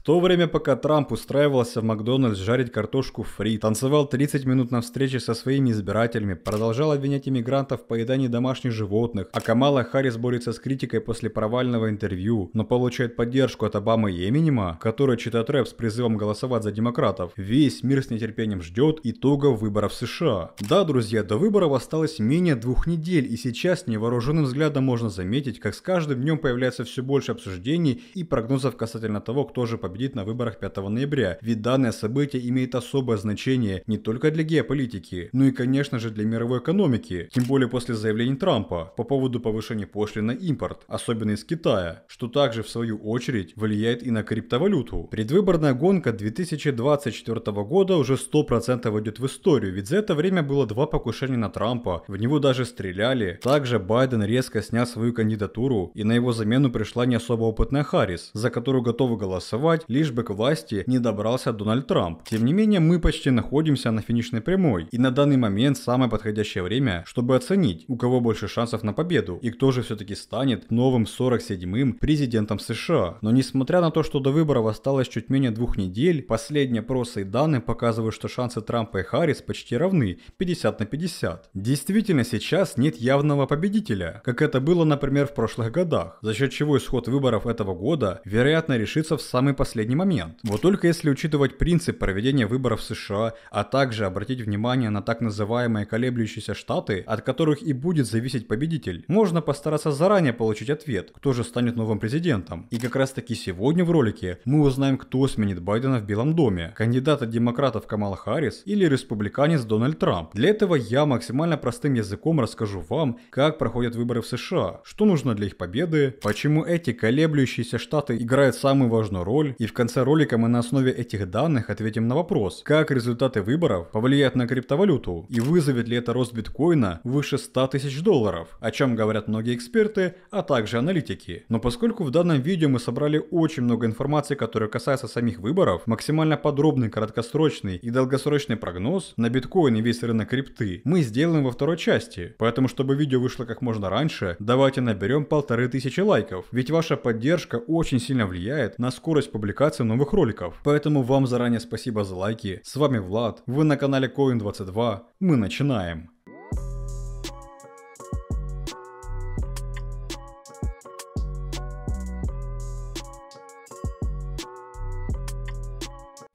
В то время, пока Трамп устраивался в Макдональдс жарить картошку фри, танцевал 30 минут на встрече со своими избирателями, продолжал обвинять иммигрантов в поедании домашних животных, а Камала Харрис борется с критикой после провального интервью, но получает поддержку от Обамы и Эминема, который читает рэп с призывом голосовать за демократов, весь мир с нетерпением ждет итогов выборов США. Да, друзья, до выборов осталось менее двух недель, и сейчас невооруженным взглядом можно заметить, как с каждым днем появляется все больше обсуждений и прогнозов касательно того, кто же победит победит на выборах 5 ноября, ведь данное событие имеет особое значение не только для геополитики, но и, конечно же, для мировой экономики, тем более после заявлений Трампа по поводу повышения пошлин на импорт, особенно из Китая, что также в свою очередь влияет и на криптовалюту. Предвыборная гонка 2024 года уже 100% идет в историю, ведь за это время было два покушения на Трампа, в него даже стреляли. Также Байден резко снял свою кандидатуру, и на его замену пришла не особо опытная Харрис, за которую готовы голосовать голосовать, лишь бы к власти не добрался Дональд Трамп. Тем не менее, мы почти находимся на финишной прямой, и на данный момент самое подходящее время, чтобы оценить, у кого больше шансов на победу, и кто же все-таки станет новым 47-м президентом США. Но несмотря на то, что до выборов осталось чуть менее двух недель, последние опросы и данные показывают, что шансы Трампа и Харрис почти равны, 50 на 50. Действительно, сейчас нет явного победителя, как это было, например, в прошлых годах, за счет чего исход выборов этого года, вероятно, решится в самый последний последний момент. Вот только если учитывать принцип проведения выборов в США, а также обратить внимание на так называемые колеблющиеся штаты, от которых и будет зависеть победитель, можно постараться заранее получить ответ, кто же станет новым президентом. И как раз таки сегодня в ролике мы узнаем, кто сменит Байдена в Белом доме, кандидата демократов Камала Харрис или республиканец Дональд Трамп. Для этого я максимально простым языком расскажу вам, как проходят выборы в США, что нужно для их победы, почему эти колеблющиеся штаты играют самую важную роль и в конце ролика мы на основе этих данных ответим на вопрос, как результаты выборов повлияют на криптовалюту и вызовет ли это рост биткоина выше 100 тысяч долларов, о чем говорят многие эксперты, а также аналитики. Но поскольку в данном видео мы собрали очень много информации, которая касается самих выборов, максимально подробный краткосрочный и долгосрочный прогноз на биткоин и весь рынок крипты мы сделаем во второй части. Поэтому, чтобы видео вышло как можно раньше, давайте наберем полторы тысячи лайков, ведь ваша поддержка очень сильно влияет на скорость публикации публикацию новых роликов. Поэтому вам заранее спасибо за лайки. С вами Влад, вы на канале Coin22. Мы начинаем.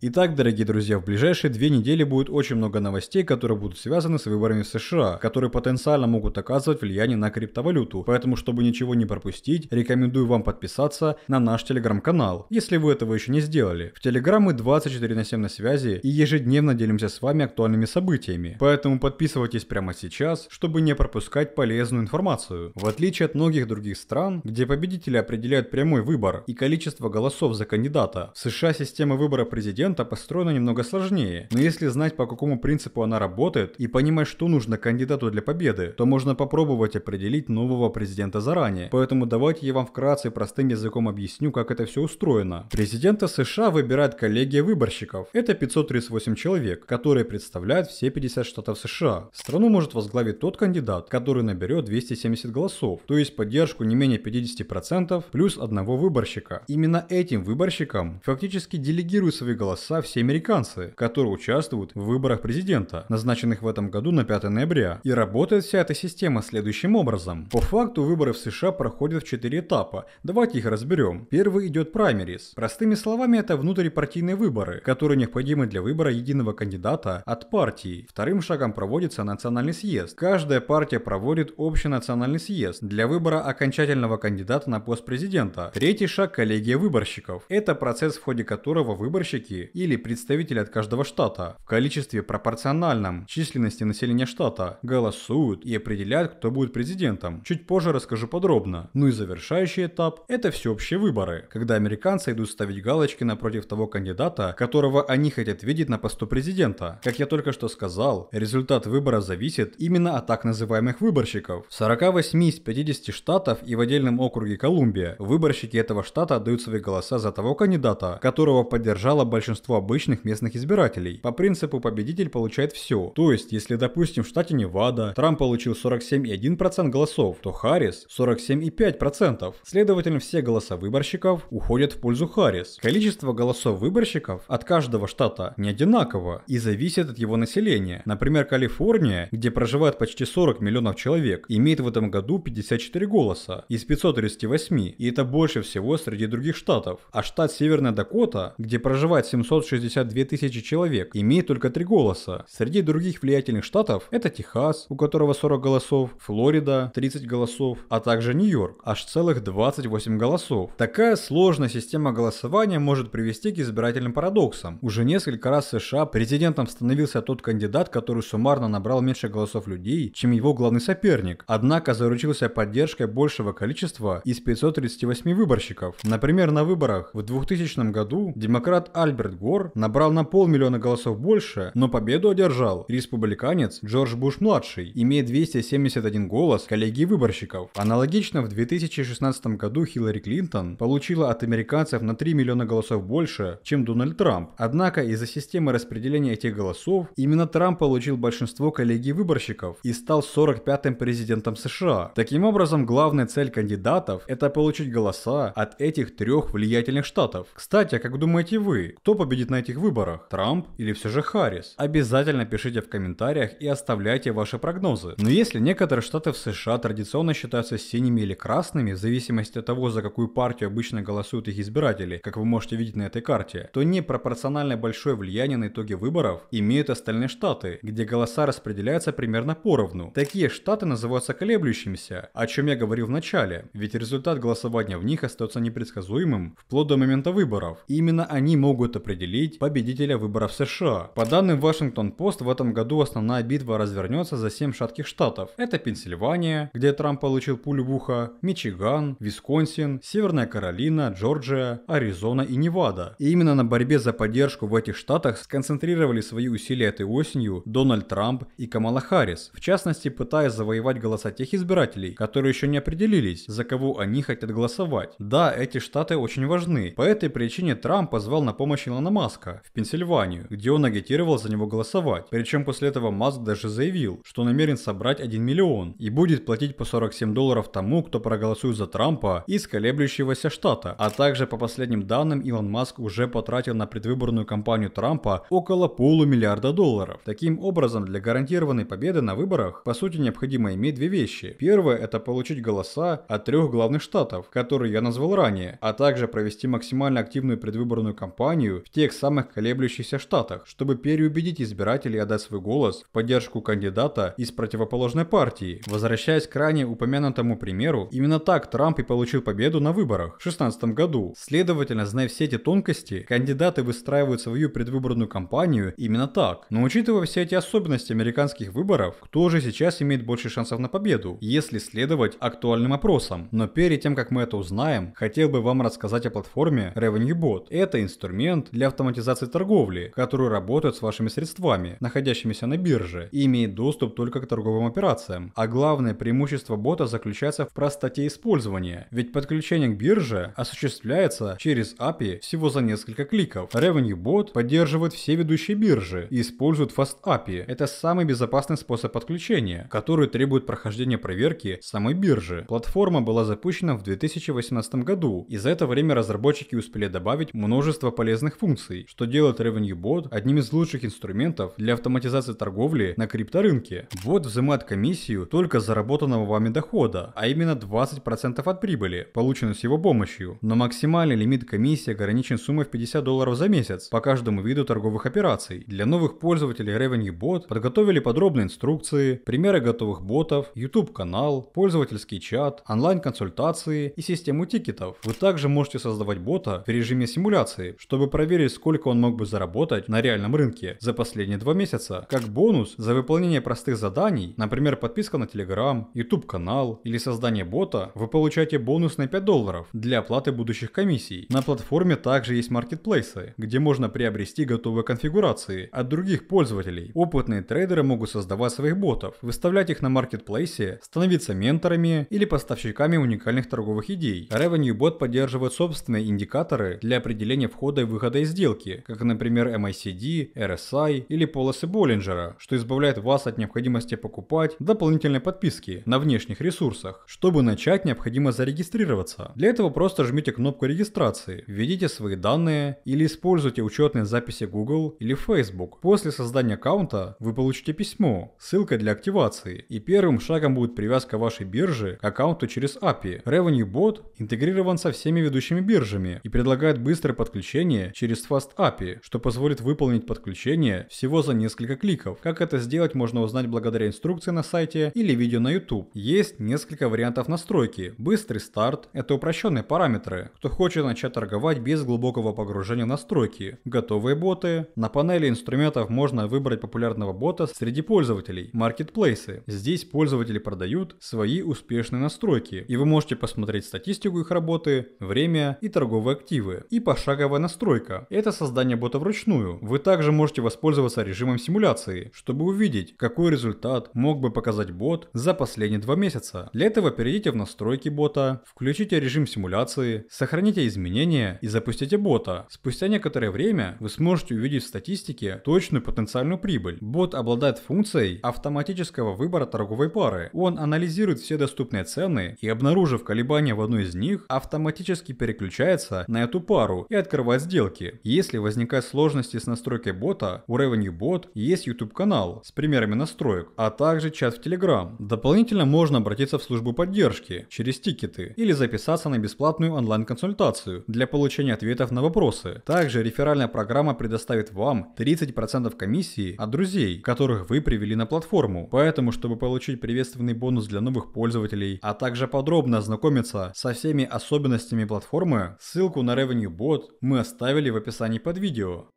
Итак, дорогие друзья, в ближайшие две недели будет очень много новостей, которые будут связаны с выборами в США, которые потенциально могут оказывать влияние на криптовалюту. Поэтому, чтобы ничего не пропустить, рекомендую вам подписаться на наш телеграм-канал, если вы этого еще не сделали. В телеграм мы 24 на 7 на связи и ежедневно делимся с вами актуальными событиями. Поэтому подписывайтесь прямо сейчас, чтобы не пропускать полезную информацию. В отличие от многих других стран, где победители определяют прямой выбор и количество голосов за кандидата, в США система выбора президента конкурента построена немного сложнее, но если знать, по какому принципу она работает, и понимать, что нужно кандидату для победы, то можно попробовать определить нового президента заранее. Поэтому давайте я вам вкратце простым языком объясню, как это все устроено. Президента США выбирает коллегия выборщиков. Это 538 человек, которые представляют все 50 штатов США. Страну может возглавить тот кандидат, который наберет 270 голосов, то есть поддержку не менее 50% плюс одного выборщика. Именно этим выборщикам фактически делегируют свои голоса голоса все американцы, которые участвуют в выборах президента, назначенных в этом году на 5 ноября. И работает вся эта система следующим образом. По факту выборы в США проходят в 4 этапа. Давайте их разберем. Первый идет праймерис. Простыми словами, это внутрипартийные выборы, которые необходимы для выбора единого кандидата от партии. Вторым шагом проводится национальный съезд. Каждая партия проводит общий национальный съезд для выбора окончательного кандидата на пост президента. Третий шаг – коллегия выборщиков. Это процесс, в ходе которого выборщики или представители от каждого штата в количестве пропорциональном численности населения штата голосуют и определяют, кто будет президентом. Чуть позже расскажу подробно. Ну и завершающий этап – это всеобщие выборы, когда американцы идут ставить галочки напротив того кандидата, которого они хотят видеть на посту президента. Как я только что сказал, результат выбора зависит именно от так называемых выборщиков. В 48 из 50 штатов и в отдельном округе Колумбия выборщики этого штата отдают свои голоса за того кандидата, которого поддержало большинство большинство обычных местных избирателей. По принципу победитель получает все. То есть, если, допустим, в штате Невада Трамп получил 47,1% голосов, то Харрис 47,5%. Следовательно, все голоса выборщиков уходят в пользу Харрис. Количество голосов выборщиков от каждого штата не одинаково и зависит от его населения. Например, Калифорния, где проживает почти 40 миллионов человек, имеет в этом году 54 голоса из 538, и это больше всего среди других штатов. А штат Северная Дакота, где проживает 700 762 тысячи человек, имеет только три голоса. Среди других влиятельных штатов это Техас, у которого 40 голосов, Флорида 30 голосов, а также Нью-Йорк, аж целых 28 голосов. Такая сложная система голосования может привести к избирательным парадоксам. Уже несколько раз в США президентом становился тот кандидат, который суммарно набрал меньше голосов людей, чем его главный соперник, однако заручился поддержкой большего количества из 538 выборщиков. Например, на выборах в 2000 году демократ Альберт Гор набрал на полмиллиона голосов больше, но победу одержал республиканец Джордж Буш-младший, имея 271 голос коллегии выборщиков. Аналогично в 2016 году Хиллари Клинтон получила от американцев на 3 миллиона голосов больше, чем Дональд Трамп. Однако из-за системы распределения этих голосов именно Трамп получил большинство коллегий выборщиков и стал 45-м президентом США. Таким образом, главная цель кандидатов – это получить голоса от этих трех влиятельных штатов. Кстати, а как думаете вы, кто победил победит на этих выборах? Трамп или все же Харрис? Обязательно пишите в комментариях и оставляйте ваши прогнозы. Но если некоторые штаты в США традиционно считаются синими или красными, в зависимости от того, за какую партию обычно голосуют их избиратели, как вы можете видеть на этой карте, то непропорционально большое влияние на итоги выборов имеют остальные штаты, где голоса распределяются примерно поровну. Такие штаты называются колеблющимися, о чем я говорил в начале, ведь результат голосования в них остается непредсказуемым вплоть до момента выборов. И именно они могут определить определить победителя выборов США. По данным Вашингтон-Пост, в этом году основная битва развернется за 7 шатких штатов. Это Пенсильвания, где Трамп получил пулю в ухо, Мичиган, Висконсин, Северная Каролина, Джорджия, Аризона и Невада. И именно на борьбе за поддержку в этих штатах сконцентрировали свои усилия этой осенью Дональд Трамп и Камала Харрис, в частности пытаясь завоевать голоса тех избирателей, которые еще не определились, за кого они хотят голосовать. Да, эти штаты очень важны. По этой причине Трамп позвал на помощь Илона Илона Маска в Пенсильванию, где он агитировал за него голосовать. Причем после этого Маск даже заявил, что намерен собрать 1 миллион и будет платить по 47 долларов тому, кто проголосует за Трампа из колеблющегося штата. А также по последним данным Илон Маск уже потратил на предвыборную кампанию Трампа около полумиллиарда долларов. Таким образом, для гарантированной победы на выборах, по сути, необходимо иметь две вещи. Первое – это получить голоса от трех главных штатов, которые я назвал ранее, а также провести максимально активную предвыборную кампанию в тех самых колеблющихся штатах, чтобы переубедить избирателей отдать свой голос в поддержку кандидата из противоположной партии. Возвращаясь к ранее упомянутому примеру, именно так Трамп и получил победу на выборах в 2016 году. Следовательно, зная все эти тонкости, кандидаты выстраивают свою предвыборную кампанию именно так. Но учитывая все эти особенности американских выборов, кто же сейчас имеет больше шансов на победу, если следовать актуальным опросам? Но перед тем, как мы это узнаем, хотел бы вам рассказать о платформе RevenueBot. Это инструмент для автоматизации торговли, которые работают с вашими средствами, находящимися на бирже, и имеет доступ только к торговым операциям. А главное преимущество бота заключается в простоте использования, ведь подключение к бирже осуществляется через API всего за несколько кликов. Revenue Bot поддерживает все ведущие биржи и использует Fast API. Это самый безопасный способ подключения, который требует прохождения проверки самой биржи. Платформа была запущена в 2018 году, и за это время разработчики успели добавить множество полезных функций функций, что делает Revenue Bot одним из лучших инструментов для автоматизации торговли на крипторынке. Бот взимает комиссию только заработанного вами дохода, а именно 20% от прибыли, полученной с его помощью. Но максимальный лимит комиссии ограничен суммой в 50 долларов за месяц по каждому виду торговых операций. Для новых пользователей Revenue Bot подготовили подробные инструкции, примеры готовых ботов, YouTube-канал, пользовательский чат, онлайн-консультации и систему тикетов. Вы также можете создавать бота в режиме симуляции, чтобы проверить проверить, сколько он мог бы заработать на реальном рынке за последние два месяца. Как бонус за выполнение простых заданий, например, подписка на Telegram, YouTube канал или создание бота, вы получаете бонус на 5 долларов для оплаты будущих комиссий. На платформе также есть маркетплейсы, где можно приобрести готовые конфигурации от других пользователей. Опытные трейдеры могут создавать своих ботов, выставлять их на маркетплейсе, становиться менторами или поставщиками уникальных торговых идей. Revenue Bot поддерживает собственные индикаторы для определения входа и выхода из своей сделки, как, например, MICD, RSI или полосы Боллинджера, что избавляет вас от необходимости покупать дополнительные подписки на внешних ресурсах. Чтобы начать, необходимо зарегистрироваться. Для этого просто жмите кнопку регистрации, введите свои данные или используйте учетные записи Google или Facebook. После создания аккаунта вы получите письмо, ссылка для активации, и первым шагом будет привязка вашей биржи к аккаунту через API. Revenue Bot интегрирован со всеми ведущими биржами и предлагает быстрое подключение через через Fast API, что позволит выполнить подключение всего за несколько кликов. Как это сделать, можно узнать благодаря инструкции на сайте или видео на YouTube. Есть несколько вариантов настройки. Быстрый старт – это упрощенные параметры. Кто хочет начать торговать без глубокого погружения в настройки. Готовые боты. На панели инструментов можно выбрать популярного бота среди пользователей. Маркетплейсы. Здесь пользователи продают свои успешные настройки. И вы можете посмотреть статистику их работы, время и торговые активы. И пошаговая настройка. Это создание бота вручную. Вы также можете воспользоваться режимом симуляции, чтобы увидеть, какой результат мог бы показать бот за последние два месяца. Для этого перейдите в настройки бота, включите режим симуляции, сохраните изменения и запустите бота. Спустя некоторое время вы сможете увидеть в статистике точную потенциальную прибыль. Бот обладает функцией автоматического выбора торговой пары. Он анализирует все доступные цены и, обнаружив колебания в одной из них, автоматически переключается на эту пару и открывает сделки. Если возникают сложности с настройкой бота, у RevenueBot есть YouTube-канал с примерами настроек, а также чат в Telegram. Дополнительно можно обратиться в службу поддержки через тикеты или записаться на бесплатную онлайн-консультацию для получения ответов на вопросы. Также реферальная программа предоставит вам 30% комиссии от друзей, которых вы привели на платформу. Поэтому, чтобы получить приветственный бонус для новых пользователей, а также подробно ознакомиться со всеми особенностями платформы, ссылку на RevenueBot мы оставили в в описании под видео.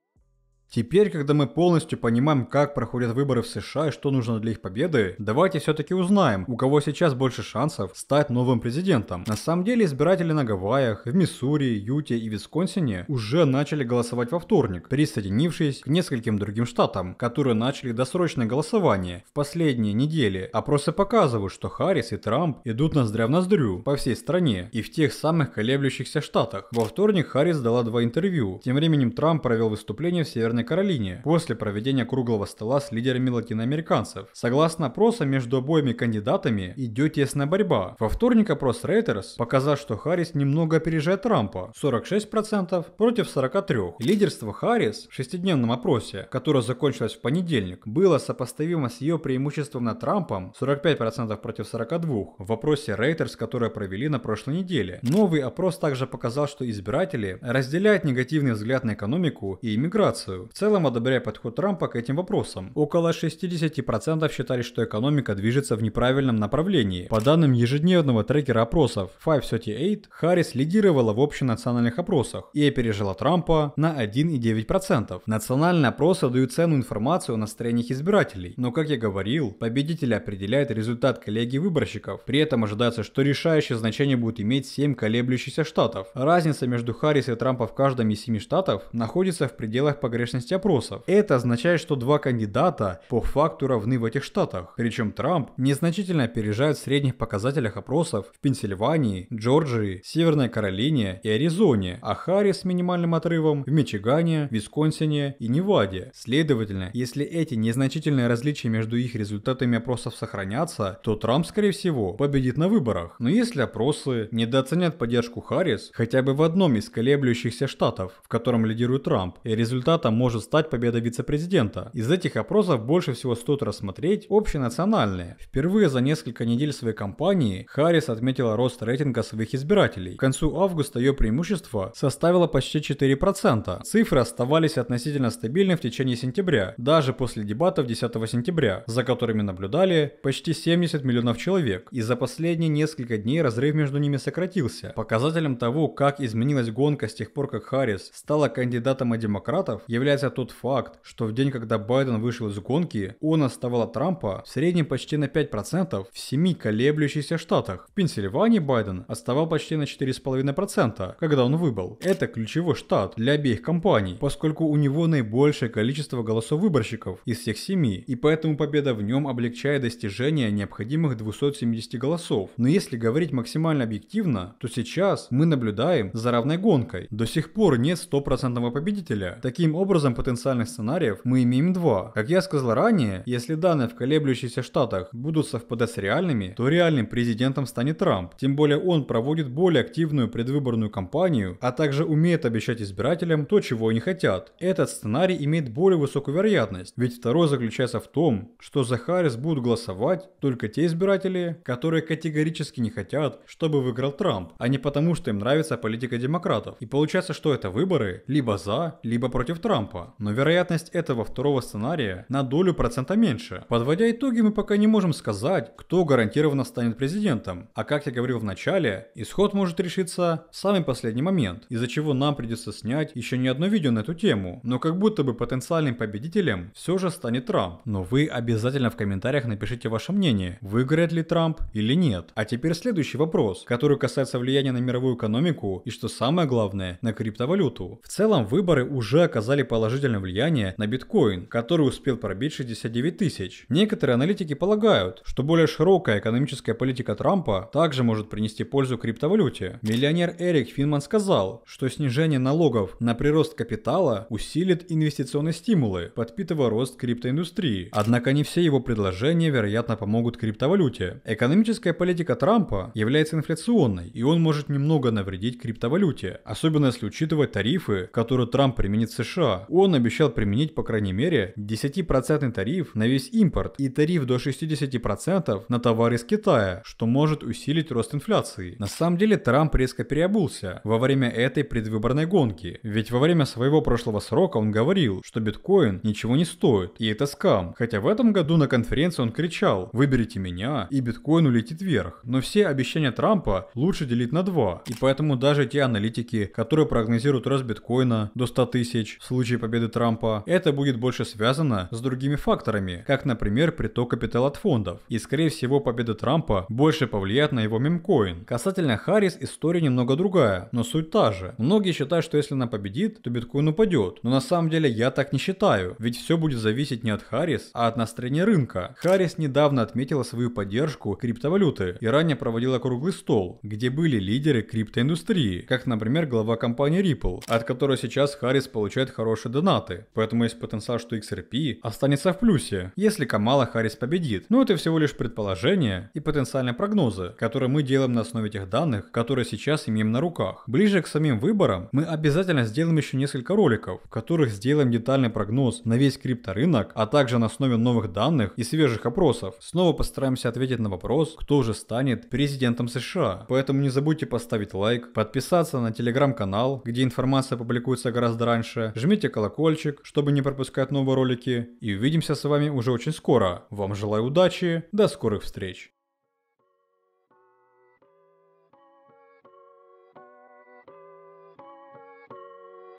Теперь, когда мы полностью понимаем, как проходят выборы в США и что нужно для их победы, давайте все-таки узнаем, у кого сейчас больше шансов стать новым президентом. На самом деле избиратели на Гавайях, в Миссури, Юте и Висконсине уже начали голосовать во вторник, присоединившись к нескольким другим штатам, которые начали досрочное голосование в последние недели. Опросы показывают, что Харрис и Трамп идут ноздря в ноздрю по всей стране и в тех самых колеблющихся штатах. Во вторник Харрис дала два интервью. Тем временем Трамп провел выступление в Северной Северной Каролине после проведения круглого стола с лидерами латиноамериканцев. Согласно опросам, между обоими кандидатами идет тесная борьба. Во вторник опрос Reuters показал, что Харрис немного опережает Трампа – 46% против 43%. Лидерство Харрис в шестидневном опросе, которое закончилось в понедельник, было сопоставимо с ее преимуществом над Трампом – 45% против 42% в опросе Reuters, который провели на прошлой неделе. Новый опрос также показал, что избиратели разделяют негативный взгляд на экономику и иммиграцию. В целом, одобряя подход Трампа к этим вопросам, около 60% считали, что экономика движется в неправильном направлении. По данным ежедневного трекера опросов 538, Харрис лидировала в общенациональных опросах и опережала Трампа на 1,9%. Национальные опросы дают ценную информацию о настроениях избирателей, но, как я говорил, победители определяют результат коллегии выборщиков. При этом ожидается, что решающее значение будет иметь 7 колеблющихся штатов. Разница между Харрис и Трампа в каждом из 7 штатов находится в пределах погрешности точность опросов. Это означает, что два кандидата по факту равны в этих штатах. Причем Трамп незначительно опережает в средних показателях опросов в Пенсильвании, Джорджии, Северной Каролине и Аризоне, а Харрис с минимальным отрывом в Мичигане, Висконсине и Неваде. Следовательно, если эти незначительные различия между их результатами опросов сохранятся, то Трамп, скорее всего, победит на выборах. Но если опросы недооценят поддержку Харрис хотя бы в одном из колеблющихся штатов, в котором лидирует Трамп, и результатом может может стать победа вице-президента. Из этих опросов больше всего стоит рассмотреть общенациональные. Впервые за несколько недель своей кампании Харрис отметила рост рейтинга своих избирателей. К концу августа ее преимущество составило почти 4%. Цифры оставались относительно стабильны в течение сентября, даже после дебатов 10 сентября, за которыми наблюдали почти 70 миллионов человек. И за последние несколько дней разрыв между ними сократился. Показателем того, как изменилась гонка с тех пор, как Харрис стала кандидатом от демократов, является отмечается тот факт, что в день, когда Байден вышел из гонки, он отставал от Трампа в среднем почти на 5% в семи колеблющихся штатах. В Пенсильвании Байден отставал почти на 4,5%, когда он выбыл. Это ключевой штат для обеих компаний, поскольку у него наибольшее количество голосов выборщиков из всех семи, и поэтому победа в нем облегчает достижение необходимых 270 голосов. Но если говорить максимально объективно, то сейчас мы наблюдаем за равной гонкой. До сих пор нет стопроцентного победителя. Таким образом, образом потенциальных сценариев мы имеем два. Как я сказал ранее, если данные в колеблющихся штатах будут совпадать с реальными, то реальным президентом станет Трамп. Тем более он проводит более активную предвыборную кампанию, а также умеет обещать избирателям то, чего они хотят. Этот сценарий имеет более высокую вероятность, ведь второй заключается в том, что за Харрис будут голосовать только те избиратели, которые категорически не хотят, чтобы выиграл Трамп, а не потому, что им нравится политика демократов. И получается, что это выборы либо за, либо против Трампа катастрофа, но вероятность этого второго сценария на долю процента меньше. Подводя итоги, мы пока не можем сказать, кто гарантированно станет президентом, а как я говорил в начале, исход может решиться в самый последний момент, из-за чего нам придется снять еще не одно видео на эту тему, но как будто бы потенциальным победителем все же станет Трамп. Но вы обязательно в комментариях напишите ваше мнение, выиграет ли Трамп или нет. А теперь следующий вопрос, который касается влияния на мировую экономику и, что самое главное, на криптовалюту. В целом выборы уже оказали положительное положительное влияние на биткоин, который успел пробить 69 тысяч. Некоторые аналитики полагают, что более широкая экономическая политика Трампа также может принести пользу криптовалюте. Миллионер Эрик Финман сказал, что снижение налогов на прирост капитала усилит инвестиционные стимулы, подпитывая рост криптоиндустрии. Однако не все его предложения, вероятно, помогут криптовалюте. Экономическая политика Трампа является инфляционной, и он может немного навредить криптовалюте, особенно если учитывать тарифы, которые Трамп применит в США. Он обещал применить по крайней мере 10% тариф на весь импорт и тариф до 60% на товары из Китая, что может усилить рост инфляции. На самом деле Трамп резко переобулся во время этой предвыборной гонки, ведь во время своего прошлого срока он говорил, что биткоин ничего не стоит, и это скам. Хотя в этом году на конференции он кричал «Выберите меня, и биткоин улетит вверх». Но все обещания Трампа лучше делить на два, и поэтому даже те аналитики, которые прогнозируют рост биткоина до 100 тысяч в случае случае победы Трампа, это будет больше связано с другими факторами, как, например, приток капитала от фондов. И, скорее всего, победа Трампа больше повлияет на его мемкоин. Касательно Харрис, история немного другая, но суть та же. Многие считают, что если она победит, то биткоин упадет. Но на самом деле я так не считаю, ведь все будет зависеть не от Харрис, а от настроения рынка. Харрис недавно отметила свою поддержку криптовалюты и ранее проводила круглый стол, где были лидеры криптоиндустрии, как, например, глава компании Ripple, от которой сейчас Харрис получает хорошие больше донаты, поэтому есть потенциал, что XRP останется в плюсе, если Камала Харрис победит. Но это всего лишь предположения и потенциальные прогнозы, которые мы делаем на основе тех данных, которые сейчас имеем на руках. Ближе к самим выборам мы обязательно сделаем еще несколько роликов, в которых сделаем детальный прогноз на весь крипторынок, а также на основе новых данных и свежих опросов. Снова постараемся ответить на вопрос, кто же станет президентом США. Поэтому не забудьте поставить лайк, подписаться на телеграм-канал, где информация публикуется гораздо раньше, жмите колокольчик, чтобы не пропускать новые ролики. И увидимся с вами уже очень скоро. Вам желаю удачи, до скорых встреч.